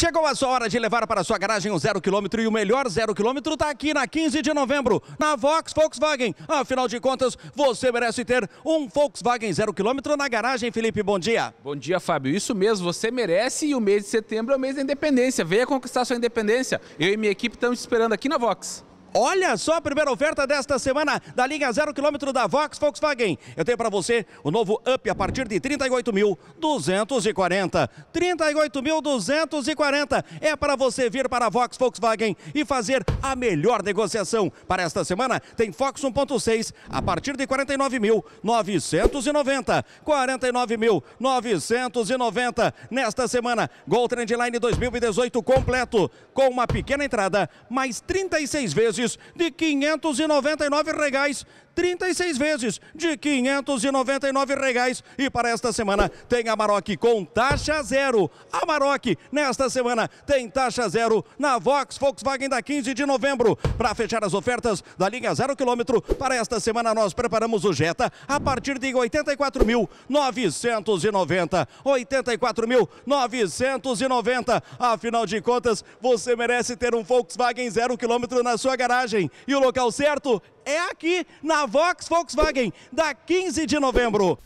Chegou a sua hora de levar para sua garagem o um zero quilômetro e o melhor zero quilômetro está aqui na 15 de novembro, na Vox Volkswagen. Afinal de contas, você merece ter um Volkswagen zero quilômetro na garagem, Felipe. Bom dia. Bom dia, Fábio. Isso mesmo, você merece e o mês de setembro é o mês da independência. Venha conquistar sua independência. Eu e minha equipe estamos esperando aqui na Vox. Olha só a primeira oferta desta semana da linha 0 km da Vox Volkswagen. Eu tenho para você o novo Up a partir de 38.240. 38.240 é para você vir para a Vox Volkswagen e fazer a melhor negociação. Para esta semana tem Fox 1.6 a partir de 49.990. 49.990 nesta semana. Gol Trendline 2018 completo com uma pequena entrada mais 36 vezes vezes de R$ 599. Reais. 36 vezes de 599 reais. E para esta semana tem a Maroc com taxa zero. A Maroc nesta semana tem taxa zero na Vox Volkswagen da 15 de novembro. Para fechar as ofertas da linha zero quilômetro, para esta semana nós preparamos o Jetta a partir de 84.990. 84.990. Afinal de contas, você merece ter um Volkswagen zero quilômetro na sua garagem garagem. E o local certo é aqui na Vox Volkswagen, da 15 de novembro.